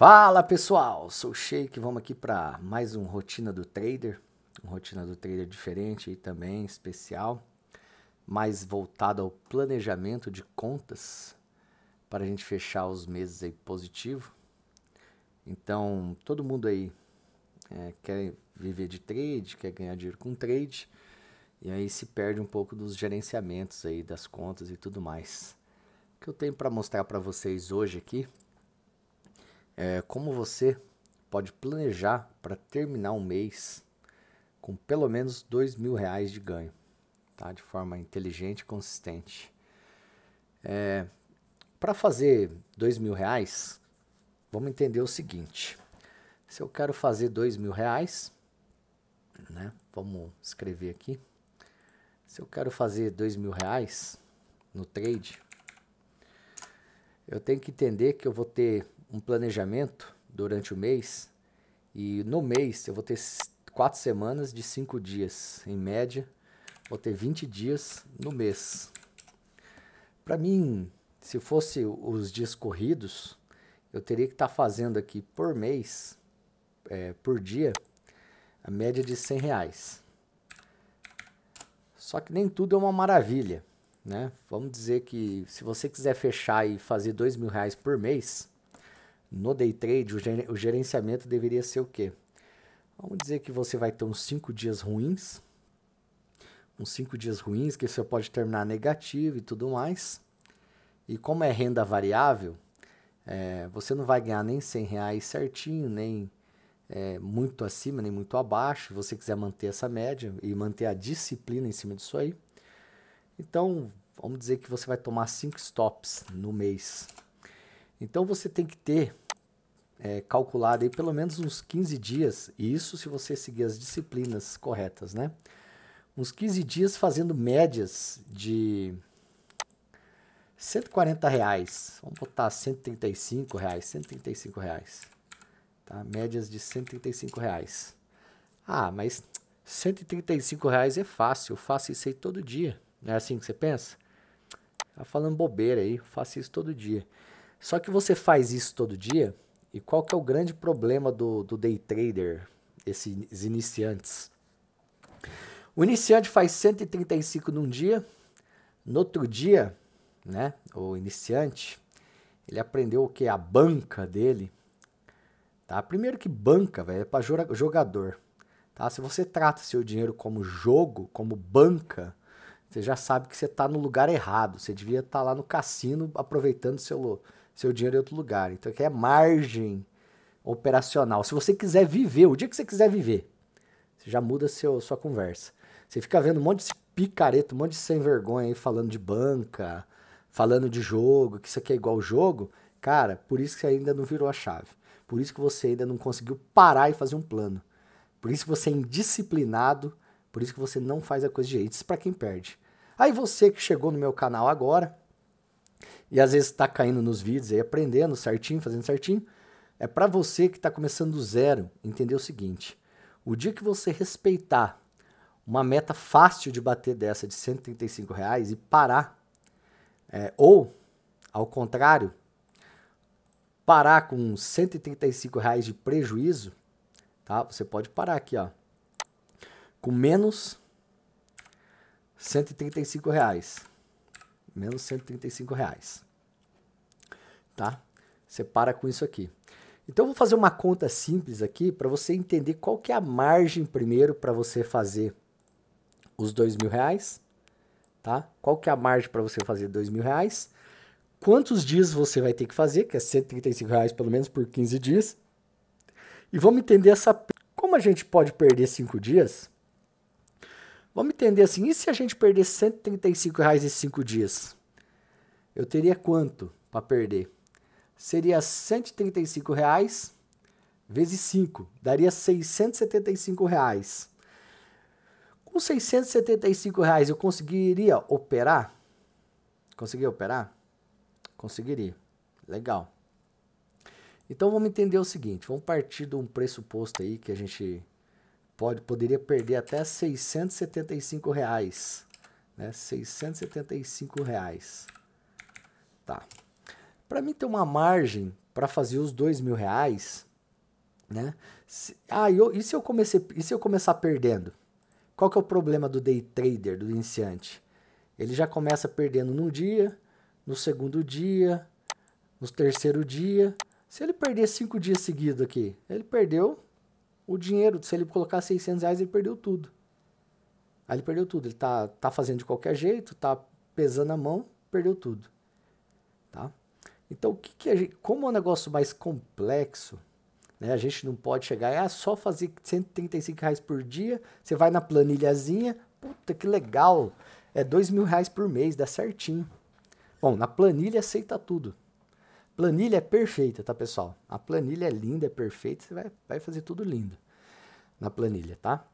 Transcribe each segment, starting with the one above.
Fala pessoal, sou o Sheik, vamos aqui para mais um Rotina do Trader, um Rotina do Trader diferente e também especial, mais voltado ao planejamento de contas para a gente fechar os meses aí positivo. Então, todo mundo aí é, quer viver de trade, quer ganhar dinheiro com trade, e aí se perde um pouco dos gerenciamentos aí das contas e tudo mais. O que eu tenho para mostrar para vocês hoje aqui é, como você pode planejar para terminar um mês com pelo menos dois mil reais de ganho, tá? De forma inteligente e consistente. É, para fazer dois mil reais, vamos entender o seguinte: se eu quero fazer dois mil reais, né? Vamos escrever aqui. Se eu quero fazer dois mil reais no trade, eu tenho que entender que eu vou ter um planejamento durante o mês e no mês eu vou ter quatro semanas de cinco dias, em média, vou ter 20 dias no mês. Para mim, se fosse os dias corridos, eu teria que estar tá fazendo aqui por mês, é, por dia, a média de 100 reais. Só que nem tudo é uma maravilha, né? Vamos dizer que se você quiser fechar e fazer dois mil reais por mês, no day trade, o gerenciamento deveria ser o quê? Vamos dizer que você vai ter uns 5 dias ruins, uns 5 dias ruins que você pode terminar negativo e tudo mais. E como é renda variável, é, você não vai ganhar nem 100 reais certinho, nem é, muito acima, nem muito abaixo. Se você quiser manter essa média e manter a disciplina em cima disso aí. Então, vamos dizer que você vai tomar 5 stops no mês. Então você tem que ter é, calculado aí pelo menos uns 15 dias, e isso se você seguir as disciplinas corretas, né? Uns 15 dias fazendo médias de 140 reais. Vamos botar 135 reais, 135 reais. Tá? Médias de 135 reais. Ah, mas 135 reais é fácil, eu faço isso aí todo dia. Não é assim que você pensa? Tá falando bobeira aí, eu faço isso todo dia. Só que você faz isso todo dia, e qual que é o grande problema do, do day trader, esses iniciantes? O iniciante faz 135 num dia, no outro dia, né, o iniciante, ele aprendeu o que? A banca dele. Tá? Primeiro que banca, velho, é para jogador. Tá? Se você trata seu dinheiro como jogo, como banca, você já sabe que você está no lugar errado. Você devia estar tá lá no cassino aproveitando seu, seu dinheiro em outro lugar. Então aqui é margem operacional. Se você quiser viver, o dia que você quiser viver, você já muda seu, sua conversa. Você fica vendo um monte de picareta, um monte de sem vergonha aí falando de banca, falando de jogo, que isso aqui é igual jogo. Cara, por isso que você ainda não virou a chave. Por isso que você ainda não conseguiu parar e fazer um plano. Por isso que você é indisciplinado. Por isso que você não faz a coisa jeito. Isso é para quem perde. Aí você que chegou no meu canal agora, e às vezes está caindo nos vídeos aí, aprendendo certinho, fazendo certinho, é para você que está começando do zero entender o seguinte: o dia que você respeitar uma meta fácil de bater dessa de 135 reais e parar, é, ou ao contrário, parar com 135 reais de prejuízo, tá? Você pode parar aqui, ó, com menos 135 reais menos 135 reais. Tá? para com isso aqui. Então, eu vou fazer uma conta simples aqui para você entender qual que é a margem primeiro para você fazer os dois mil reais. Tá? Qual que é a margem para você fazer dois mil reais? Quantos dias você vai ter que fazer, que é 135 reais pelo menos por 15 dias. E vamos entender essa... Como a gente pode perder cinco dias, Vamos entender assim, e se a gente perder 135 reais em 5 dias? Eu teria quanto para perder? Seria 135 reais vezes 5, daria 675 reais. Com 675 reais eu conseguiria operar? Conseguiria operar? Conseguiria. Legal. Então vamos entender o seguinte, vamos partir de um pressuposto aí que a gente pode, poderia perder até 675 reais, né? 675 reais. Tá. Para mim ter uma margem para fazer os dois mil reais, né? Se, ah, eu, e se eu comecei, e se eu começar perdendo? Qual que é o problema do day trader, do iniciante? Ele já começa perdendo num dia, no segundo dia, no terceiro dia. Se ele perder cinco dias seguidos aqui, ele perdeu o dinheiro. Se ele colocar 600 reais, ele perdeu tudo. Aí ele perdeu tudo. Ele tá, tá fazendo de qualquer jeito, tá pesando a mão, perdeu tudo. Tá? Então, o que, que gente, como é um negócio mais complexo, né, a gente não pode chegar e ah, só fazer 135 reais por dia, você vai na planilhazinha, puta que legal, é dois mil reais por mês, dá certinho. Bom, na planilha aceita tudo planilha é perfeita, tá, pessoal? A planilha é linda, é perfeita, você vai, vai fazer tudo lindo na planilha, tá?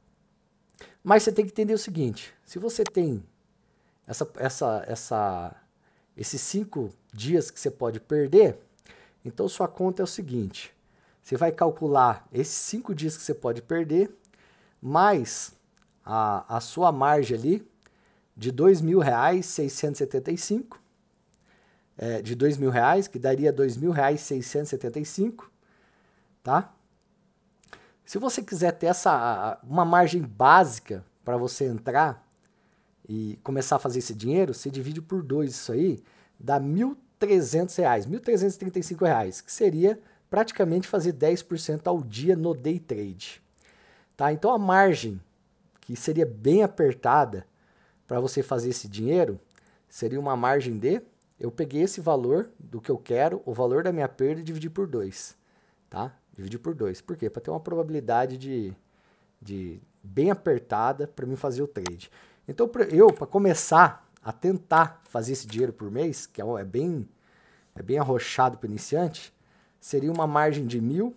Mas você tem que entender o seguinte, se você tem essa, essa, essa, esses cinco dias que você pode perder, então sua conta é o seguinte, você vai calcular esses cinco dias que você pode perder, mais a, a sua margem ali de R$ 2.675, é, de dois mil reais, que daria dois mil reais 675, tá? Se você quiser ter essa uma margem básica para você entrar e começar a fazer esse dinheiro, você divide por dois isso aí, dá mil trezentos reais, mil trezentos e e cinco reais, que seria praticamente fazer 10% ao dia no day trade, tá? Então a margem que seria bem apertada para você fazer esse dinheiro seria uma margem de eu peguei esse valor do que eu quero, o valor da minha perda e dividi por 2. Tá? Dividi por 2. Por quê? Para ter uma probabilidade de, de bem apertada para mim fazer o trade. Então, eu, para começar a tentar fazer esse dinheiro por mês, que é, é bem, é bem arrochado para iniciante, seria uma margem de mil.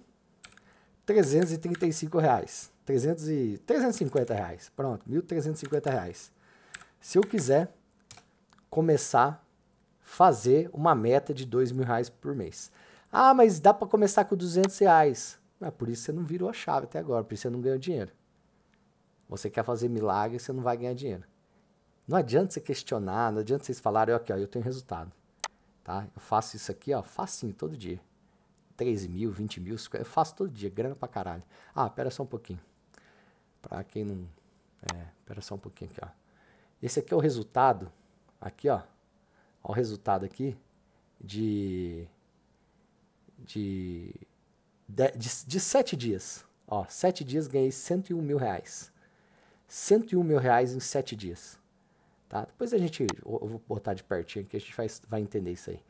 335 reais. 300 e, 350 reais. Pronto, 1.350 reais. Se eu quiser começar fazer uma meta de dois mil reais por mês. Ah, mas dá para começar com 200 reais. É por isso você não virou a chave até agora, por isso você não ganhou dinheiro. Você quer fazer milagre, você não vai ganhar dinheiro. Não adianta você questionar, não adianta vocês falarem, aqui, okay, ó, eu tenho resultado. Tá? Eu faço isso aqui, ó, facinho, todo dia. 13 mil, 20 mil, eu faço todo dia, grana pra caralho. Ah, pera só um pouquinho. Pra quem não... É, pera só um pouquinho aqui, ó. Esse aqui é o resultado, aqui, ó, Olha o resultado aqui de, de, de, de, de sete dias. Ó, sete dias ganhei 101 mil reais. 101 mil reais em sete dias. Tá? Depois a gente, eu vou botar de pertinho que a gente vai, vai entender isso aí.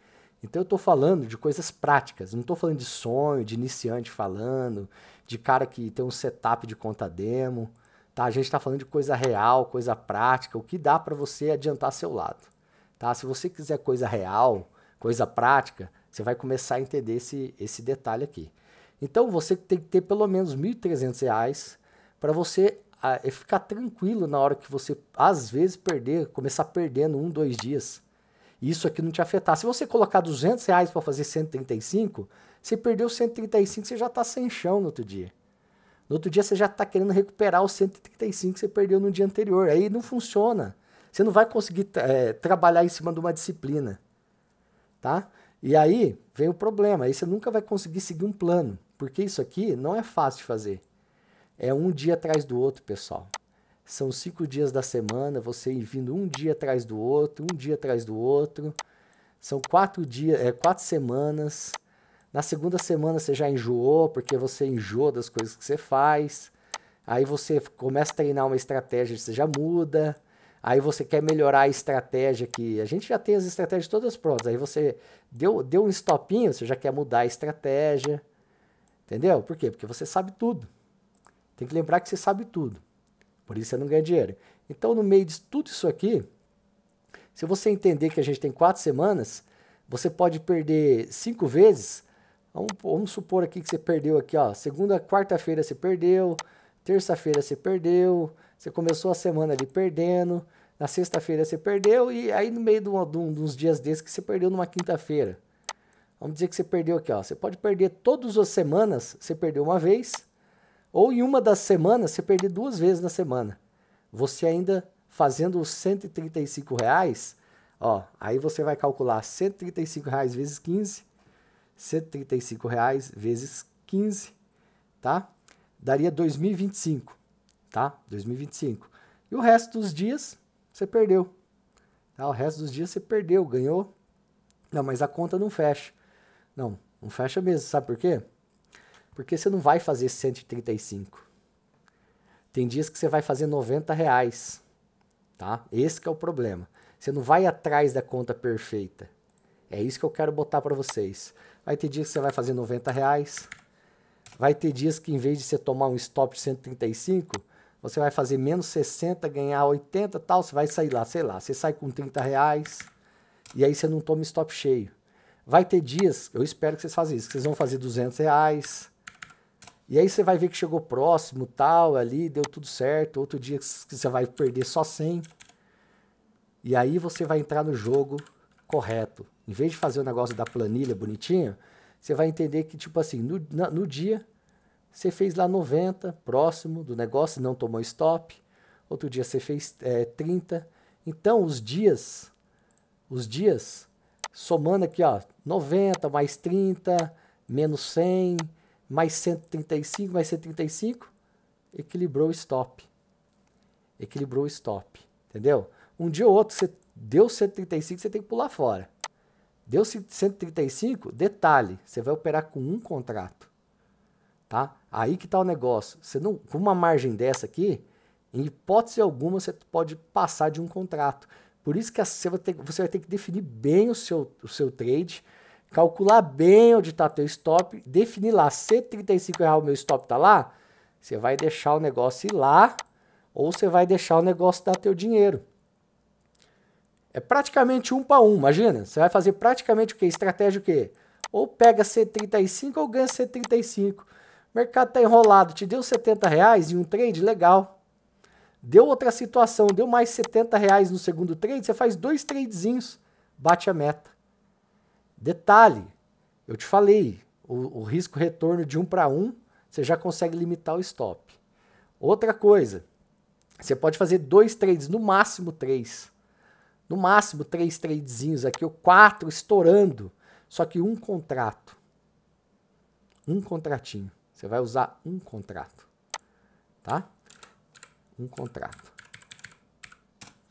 Então eu estou falando de coisas práticas, não estou falando de sonho, de iniciante falando, de cara que tem um setup de conta demo, tá? A gente está falando de coisa real, coisa prática, o que dá para você adiantar seu lado. Tá? Se você quiser coisa real, coisa prática, você vai começar a entender esse, esse detalhe aqui. Então você tem que ter pelo menos R$ 1.300 para você ah, ficar tranquilo na hora que você, às vezes, perder, começar perdendo um, dois dias. Isso aqui não te afetar. Se você colocar 200 reais para fazer 135, você perdeu 135, você já está sem chão no outro dia. No outro dia você já está querendo recuperar os 135 que você perdeu no dia anterior. Aí não funciona. Você não vai conseguir é, trabalhar em cima de uma disciplina, tá? E aí vem o problema, aí você nunca vai conseguir seguir um plano, porque isso aqui não é fácil de fazer. É um dia atrás do outro, pessoal. São cinco dias da semana, você ir vindo um dia atrás do outro, um dia atrás do outro. São quatro dias, é, quatro semanas. Na segunda semana você já enjoou, porque você enjoa das coisas que você faz. Aí você começa a treinar uma estratégia, você já muda aí você quer melhorar a estratégia que a gente já tem as estratégias todas prontas, aí você deu, deu um stopinho, você já quer mudar a estratégia, entendeu? Por quê? Porque você sabe tudo. Tem que lembrar que você sabe tudo, por isso você não ganha dinheiro. Então, no meio de tudo isso aqui, se você entender que a gente tem quatro semanas, você pode perder cinco vezes. Vamos, vamos supor aqui que você perdeu aqui, ó, segunda, quarta-feira você perdeu, terça-feira você perdeu, você começou a semana ali perdendo, na sexta-feira você perdeu, e aí no meio de, um, de um, dos dias desses que você perdeu numa quinta-feira. Vamos dizer que você perdeu aqui, ó. Você pode perder todas as semanas, você perdeu uma vez, ou em uma das semanas, você perdeu duas vezes na semana. Você ainda fazendo os 135 reais, ó, aí você vai calcular 135 reais vezes 15, 135 reais vezes 15, tá? Daria 2025 tá? 2025. E o resto dos dias você perdeu. Tá? O resto dos dias você perdeu, ganhou. Não, mas a conta não fecha. Não, não fecha mesmo, sabe por quê? Porque você não vai fazer 135. Tem dias que você vai fazer 90 reais, tá? Esse é o problema. Você não vai atrás da conta perfeita. É isso que eu quero botar para vocês. Vai ter dias que você vai fazer 90 reais. Vai ter dias que em vez de você tomar um stop de 135, você vai fazer menos 60, ganhar 80 tal, você vai sair lá, sei lá, você sai com 30 reais e aí você não toma stop cheio. Vai ter dias, eu espero que vocês façam isso, que vocês vão fazer 200 reais, e aí você vai ver que chegou próximo, tal, ali, deu tudo certo, outro dia que você vai perder só 100, e aí você vai entrar no jogo correto. Em vez de fazer o negócio da planilha bonitinha, você vai entender que, tipo assim, no, no dia você fez lá 90, próximo do negócio, não tomou stop. Outro dia você fez é, 30. Então, os dias, os dias, somando aqui, ó, 90 mais 30, menos 100, mais 135, mais 135, equilibrou o stop. Equilibrou o stop, entendeu? Um dia ou outro, você deu 135, você tem que pular fora. Deu 135, detalhe, você vai operar com um contrato. Tá? Aí que tá o negócio. Você não, com uma margem dessa aqui, em hipótese alguma você pode passar de um contrato. Por isso que você vai ter, você vai ter que definir bem o seu, o seu trade, calcular bem onde está teu stop, definir lá, se 35 o meu stop tá lá, você vai deixar o negócio ir lá ou você vai deixar o negócio dar teu dinheiro. É praticamente um para um, imagina. Você vai fazer praticamente o quê? Estratégia o quê? Ou pega C35 ou ganha C35 mercado está enrolado, te deu 70 reais em um trade, legal. Deu outra situação, deu mais 70 reais no segundo trade, você faz dois tradezinhos, bate a meta. Detalhe, eu te falei, o, o risco retorno de um para um, você já consegue limitar o stop. Outra coisa, você pode fazer dois trades, no máximo três. No máximo três tradezinhos aqui, ou quatro estourando, só que um contrato. Um contratinho. Você vai usar um contrato, tá? Um contrato.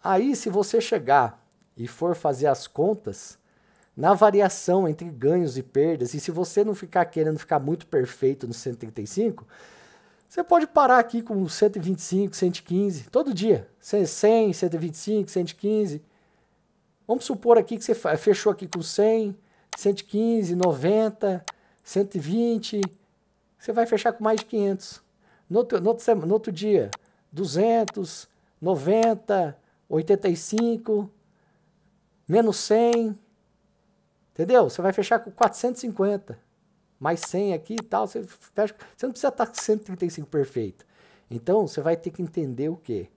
Aí, se você chegar e for fazer as contas, na variação entre ganhos e perdas, e se você não ficar querendo ficar muito perfeito no 135, você pode parar aqui com 125, 115, todo dia. 100, 125, 115. Vamos supor aqui que você fechou aqui com 100, 115, 90, 120, você vai fechar com mais de 500. No outro, no outro, no outro dia, 200, 90, 85, menos 100. Entendeu? Você vai fechar com 450. Mais 100 aqui e tal. Você, fecha, você não precisa estar com 135 perfeito. Então, você vai ter que entender o quê?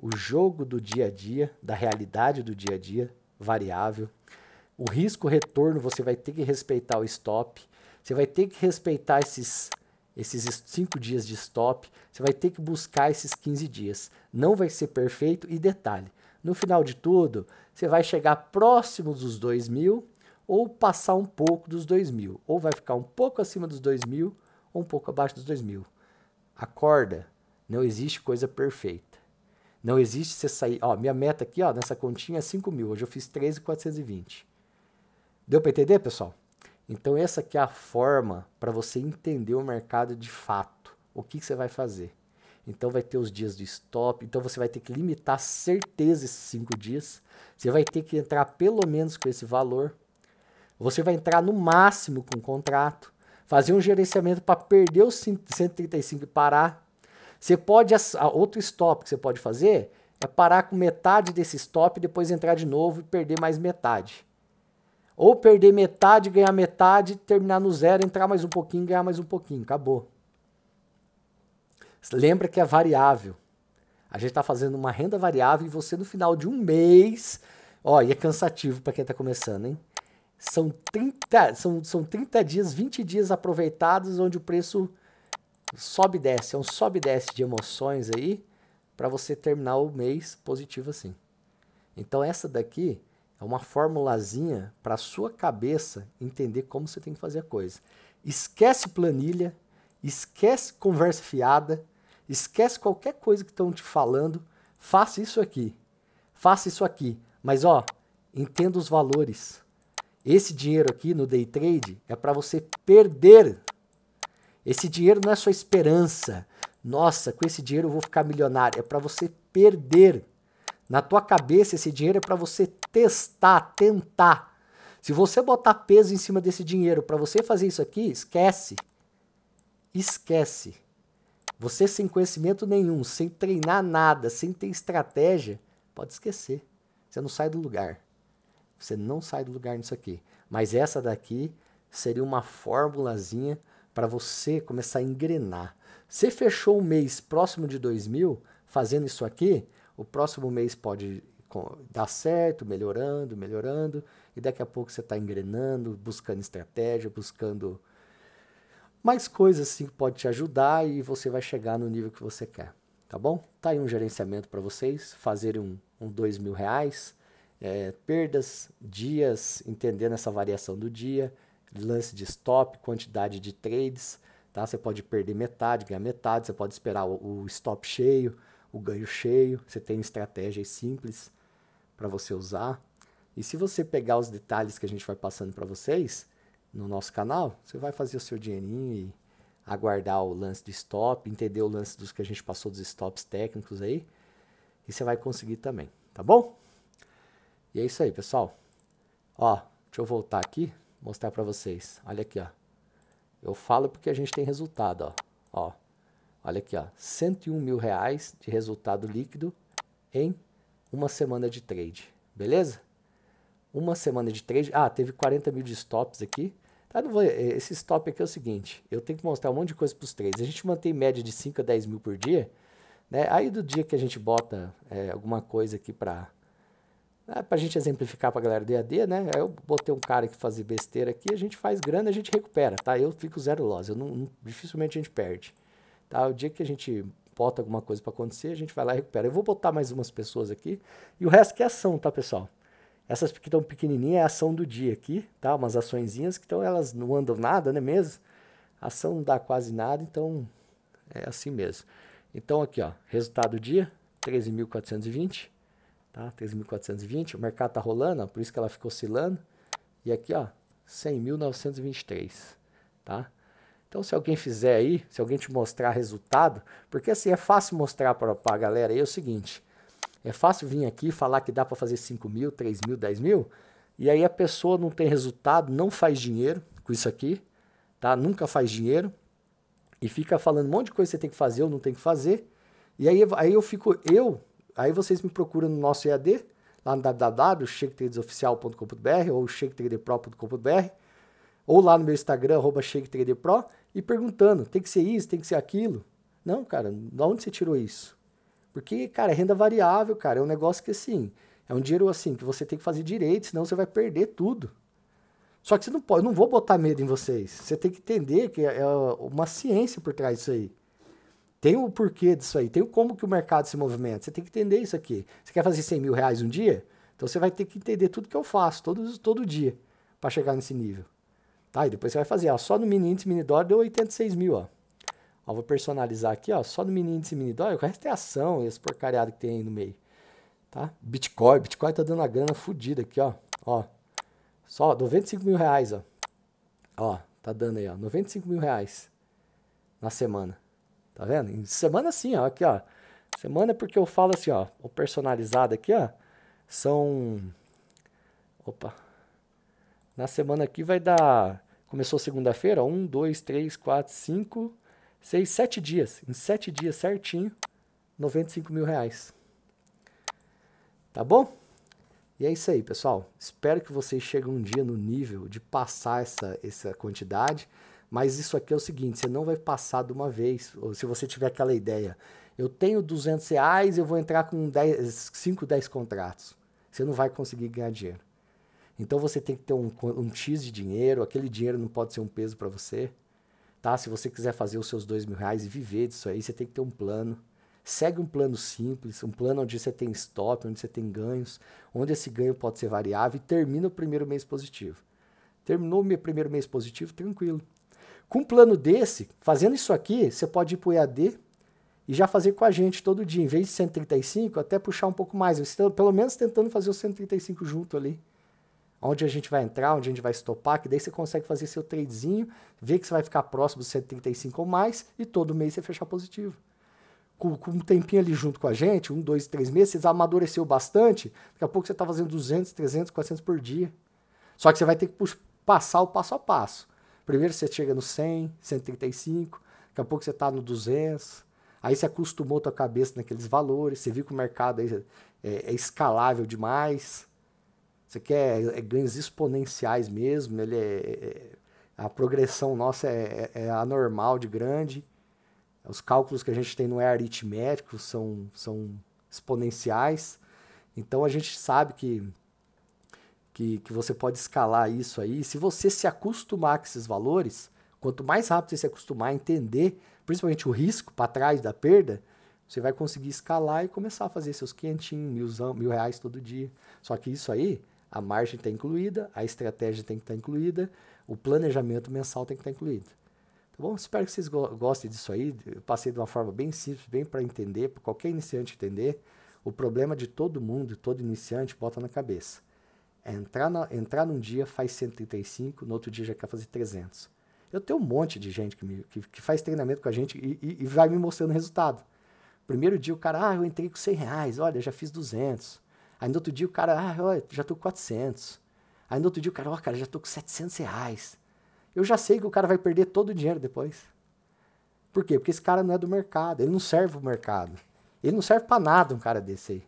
O jogo do dia a dia, da realidade do dia a dia, variável. O risco retorno, você vai ter que respeitar o stop. Você vai ter que respeitar esses esses 5 dias de stop, você vai ter que buscar esses 15 dias. Não vai ser perfeito e detalhe, no final de tudo, você vai chegar próximo dos 2 mil ou passar um pouco dos 2 mil, ou vai ficar um pouco acima dos 2 mil ou um pouco abaixo dos 2 mil. Acorda, não existe coisa perfeita. Não existe você sair. Ó, minha meta aqui, ó, nessa continha é 5 mil. Hoje eu fiz 13,420. Deu para entender, pessoal? Então essa que é a forma para você entender o mercado de fato. O que, que você vai fazer? Então vai ter os dias do stop, então você vai ter que limitar certeza esses cinco dias. Você vai ter que entrar pelo menos com esse valor. Você vai entrar no máximo com o contrato, fazer um gerenciamento para perder os 135 e parar. Você pode ah, outro stop que você pode fazer é parar com metade desse stop e depois entrar de novo e perder mais metade. Ou perder metade, ganhar metade, terminar no zero, entrar mais um pouquinho, ganhar mais um pouquinho. Acabou. Lembra que é variável. A gente está fazendo uma renda variável e você no final de um mês. Ó, e é cansativo para quem está começando, hein? São 30, são, são 30 dias, 20 dias aproveitados onde o preço sobe e desce. É um sobe e desce de emoções aí para você terminar o mês positivo assim. Então essa daqui é uma formulazinha para a sua cabeça entender como você tem que fazer a coisa. Esquece planilha, esquece conversa fiada, esquece qualquer coisa que estão te falando. Faça isso aqui. Faça isso aqui. Mas ó, entenda os valores. Esse dinheiro aqui no day trade é para você perder. Esse dinheiro não é sua esperança. Nossa, com esse dinheiro eu vou ficar milionário. É para você perder. Na tua cabeça esse dinheiro é para você testar, tentar. Se você botar peso em cima desse dinheiro para você fazer isso aqui, esquece. Esquece. Você sem conhecimento nenhum, sem treinar nada, sem ter estratégia, pode esquecer. Você não sai do lugar. Você não sai do lugar nisso aqui. Mas essa daqui seria uma fórmulazinha para você começar a engrenar. Você fechou o mês próximo de 2000 fazendo isso aqui, o próximo mês pode dá certo, melhorando, melhorando, e daqui a pouco você está engrenando, buscando estratégia, buscando mais coisas assim que pode te ajudar e você vai chegar no nível que você quer, tá bom? Tá aí um gerenciamento para vocês, fazer um, um dois mil reais, é, perdas, dias, entendendo essa variação do dia, lance de stop, quantidade de trades, tá? Você pode perder metade, ganhar metade, você pode esperar o, o stop cheio, o ganho cheio, você tem estratégias simples, para você usar. E se você pegar os detalhes que a gente vai passando para vocês no nosso canal, você vai fazer o seu dinheirinho e aguardar o lance do stop, entender o lance dos que a gente passou dos stops técnicos aí, e você vai conseguir também, tá bom? E é isso aí, pessoal. Ó, deixa eu voltar aqui, mostrar para vocês. Olha aqui, ó. Eu falo porque a gente tem resultado, ó. ó. Olha aqui, ó. 101 mil reais de resultado líquido em uma semana de trade, beleza? Uma semana de trade. Ah, teve 40 mil de stops aqui. Tá, não vou, é, esse stop aqui é o seguinte, eu tenho que mostrar um monte de coisa para os trades. A gente mantém média de 5 a 10 mil por dia, né? Aí do dia que a gente bota é, alguma coisa aqui para né, para a gente exemplificar para a galera do EAD, né? Aí eu botei um cara que fazia besteira aqui, a gente faz grana, a gente recupera, tá? Eu fico zero loss, eu não, não dificilmente a gente perde. Tá? O dia que a gente bota alguma coisa para acontecer, a gente vai lá e recupera. Eu vou botar mais umas pessoas aqui e o resto que é ação, tá, pessoal? Essas que estão pequenininhas é ação do dia aqui, tá? Umas açõezinhas que então elas não andam nada, né mesmo? A ação não dá quase nada, então é assim mesmo. Então aqui, ó, resultado do dia, 13.420, tá? 13.420, o mercado tá rolando, ó, por isso que ela ficou oscilando. E aqui, ó, 100.923, tá? Então, se alguém fizer aí, se alguém te mostrar resultado, porque assim é fácil mostrar para a galera aí é o seguinte: é fácil vir aqui falar que dá para fazer 5 mil, 3 mil, 10 mil, e aí a pessoa não tem resultado, não faz dinheiro com isso aqui, tá? Nunca faz dinheiro e fica falando um monte de coisa que você tem que fazer ou não tem que fazer. E aí, aí eu fico, eu, aí vocês me procuram no nosso EAD, lá no www.shaketradesoficial.com.br ou shaketraderpro.com.br ou lá no meu Instagram, arroba shaketraderpro.com.br e perguntando: tem que ser isso, tem que ser aquilo. Não, cara, de onde você tirou isso? Porque, cara, é renda variável, cara, é um negócio que assim, é um dinheiro assim que você tem que fazer direito, senão você vai perder tudo. Só que você não pode, eu não vou botar medo em vocês. Você tem que entender que é, é uma ciência por trás disso aí. Tem o porquê disso aí, tem o como que o mercado se movimenta. Você tem que entender isso aqui. Você quer fazer 100 mil reais um dia? Então você vai ter que entender tudo que eu faço, todo, todo dia, para chegar nesse nível. Tá? E depois você vai fazer, ó, só no mini índice mini dólar deu 86 mil, ó. ó. Vou personalizar aqui, ó, só no mini índice mini dólar, o resto é ação, esse porcariado que tem aí no meio. Tá? Bitcoin, Bitcoin tá dando uma grana fodida aqui, ó. ó. Só 95 mil reais, ó. Ó, tá dando aí, ó, 95 mil reais na semana. Tá vendo? Em semana sim, ó, aqui, ó. Semana é porque eu falo assim, ó, o personalizado aqui, ó, são... Opa, na semana aqui vai dar. Começou segunda-feira, um, dois, três, quatro, cinco, seis, sete dias. Em sete dias certinho, 95 mil reais. Tá bom? E é isso aí, pessoal. Espero que vocês cheguem um dia no nível de passar essa, essa quantidade. Mas isso aqui é o seguinte: você não vai passar de uma vez. Ou se você tiver aquela ideia, eu tenho 200 reais, eu vou entrar com 10, 5, 10 contratos. Você não vai conseguir ganhar dinheiro. Então você tem que ter um, um X de dinheiro, aquele dinheiro não pode ser um peso para você. Tá? Se você quiser fazer os seus dois mil reais e viver disso aí, você tem que ter um plano. Segue um plano simples, um plano onde você tem stop, onde você tem ganhos, onde esse ganho pode ser variável e termina o primeiro mês positivo. Terminou o meu primeiro mês positivo, tranquilo. Com um plano desse, fazendo isso aqui, você pode ir para o EAD e já fazer com a gente todo dia, em vez de 135, até puxar um pouco mais, pelo menos tentando fazer os 135 junto ali onde a gente vai entrar, onde a gente vai estopar, que daí você consegue fazer seu tradezinho, ver que você vai ficar próximo dos 135 ou mais, e todo mês você fechar positivo. Com, com, um tempinho ali junto com a gente, um, dois, três meses, você amadureceu bastante, daqui a pouco você está fazendo 200, 300, 400 por dia. Só que você vai ter que passar o passo a passo. Primeiro você chega no 100, 135, daqui a pouco você está no 200, aí você acostumou a tua cabeça naqueles valores, você viu que o mercado é, é, é escalável demais, você quer é, é ganhos exponenciais mesmo, ele é, é a progressão nossa é, é, anormal de grande. Os cálculos que a gente tem não é aritmético, são, são exponenciais. Então a gente sabe que, que, que você pode escalar isso aí. Se você se acostumar com esses valores, quanto mais rápido você se acostumar a entender, principalmente o risco para trás da perda, você vai conseguir escalar e começar a fazer seus quinhentinhos, mil reais todo dia. Só que isso aí a margem está incluída, a estratégia tem que estar tá incluída, o planejamento mensal tem que estar tá incluído. Tá bom? Espero que vocês go gostem disso aí. Eu passei de uma forma bem simples, bem para entender, para qualquer iniciante entender. O problema de todo mundo, todo iniciante, bota na cabeça. É entrar, na, entrar num dia faz 135, no outro dia já quer fazer 300. Eu tenho um monte de gente que, me, que, que faz treinamento com a gente e, e, e vai me mostrando resultado. Primeiro dia o cara, ah, eu entrei com 100 reais, olha, já fiz 200. Aí no outro dia o cara, ah, ó, já tô com 400. Aí no outro dia o cara, ó, cara, já tô com 700 reais. Eu já sei que o cara vai perder todo o dinheiro depois. Por quê? Porque esse cara não é do mercado, ele não serve o mercado. Ele não serve para nada um cara desse aí.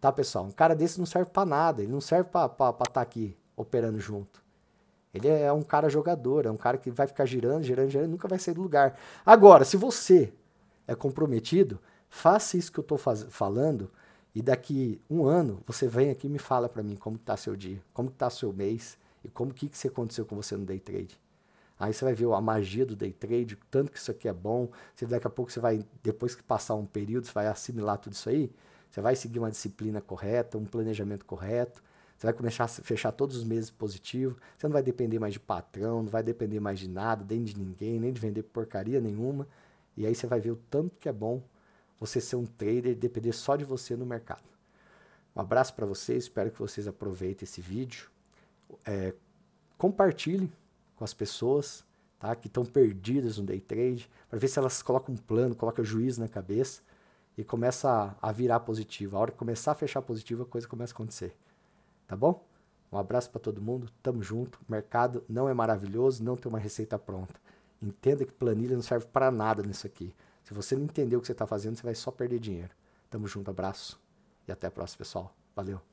Tá, pessoal? Um cara desse não serve para nada, ele não serve para estar tá aqui operando junto. Ele é um cara jogador, é um cara que vai ficar girando, girando, girando, nunca vai sair do lugar. Agora, se você é comprometido, faça isso que eu estou falando e daqui um ano você vem aqui e me fala para mim como está seu dia, como está seu mês e como que, que se aconteceu com você no day trade. Aí você vai ver a magia do day trade, tanto que isso aqui é bom. Você daqui a pouco você vai, depois que passar um período, você vai assimilar tudo isso aí. Você vai seguir uma disciplina correta, um planejamento correto. Você vai começar a fechar todos os meses positivo. Você não vai depender mais de patrão, não vai depender mais de nada, nem de ninguém, nem de vender porcaria nenhuma. E aí você vai ver o tanto que é bom você ser um trader e depender só de você no mercado. Um abraço para vocês, espero que vocês aproveitem esse vídeo. É, compartilhe com as pessoas tá, que estão perdidas no day trade, para ver se elas colocam um plano, colocam juízo na cabeça e começa a, a virar positiva. A hora que começar a fechar positiva, a coisa começa a acontecer. Tá bom? Um abraço para todo mundo, tamo junto. O mercado não é maravilhoso, não tem uma receita pronta. Entenda que planilha não serve para nada nisso aqui. Se você não entender o que você está fazendo, você vai só perder dinheiro. Tamo junto, abraço e até a próxima, pessoal. Valeu!